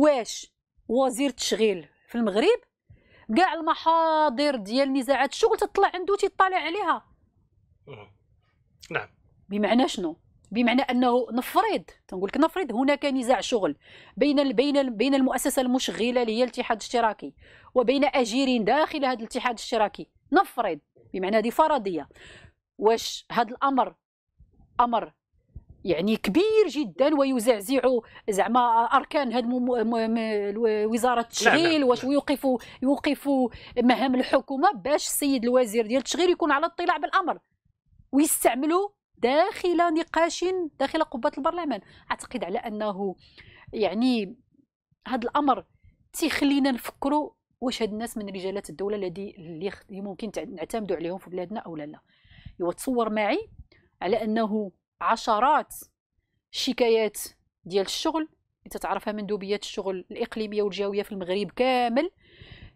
واش وزير التشغيل في المغرب كاع المحاضر ديال نزاعات الشغل تطلع عنده تيطلع عليها نعم بمعنى شنو بمعنى انه نفرض تنقول لك نفرض هناك نزاع شغل بين بين بين المؤسسه المشغله اللي هي الاتحاد الاشتراكي وبين اجير داخل هذا الاتحاد الاشتراكي نفرض بمعنى هذه فرضيه واش هذا الامر امر يعني كبير جدا ويزعزع زعما اركان هذه وزاره التشغيل واش يوقف يوقفوا مهام الحكومه باش السيد الوزير ديال التشغيل يكون على اطلاع بالامر ويستعملوا داخل نقاش داخل قبه البرلمان اعتقد على انه يعني هذا الامر تيخلينا نفكروا واش هاد الناس من رجالات الدوله الذي اللي ممكن نعتمدوا عليهم في بلادنا او لا لا يتصور معي على انه عشرات الشكايات ديال الشغل اللي تتعرفها مندوبيات الشغل الاقليميه والجويه في المغرب كامل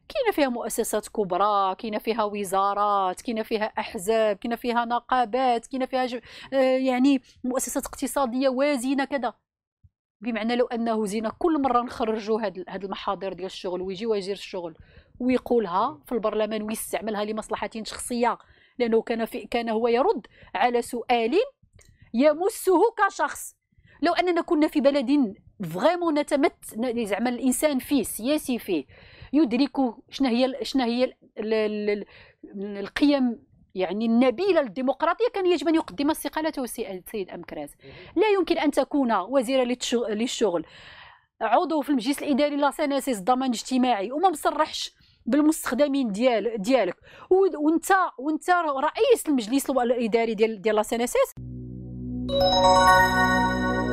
كاينه فيها مؤسسات كبرى كاينه فيها وزارات كاينه فيها احزاب كاينه فيها نقابات كاينه فيها ج... آه، يعني مؤسسات اقتصاديه وازنه كذا بمعنى لو انه زينه كل مره نخرجوا هاد هاد المحاضر ديال الشغل ويجي وزير الشغل ويقولها في البرلمان ويستعملها لمصلحه شخصيه لانه كان في كان هو يرد على سؤال يمسه كشخص لو اننا كنا في بلد فريمون نتمت زعما الانسان فيه سياسي فيه يدرك شنو هي شنو هي القيم يعني النبيله الديمقراطيه كان يجب ان يقدم استقالته السيد امكراز لا يمكن ان تكون وزيرا للشغل عضو في المجلس الاداري لا سناسيس الضمان الاجتماعي وما مصرحش بالمستخدمين ديال ديالك وانت وانت رئيس المجلس الاداري ديال ديال لا سناسيس Thank you.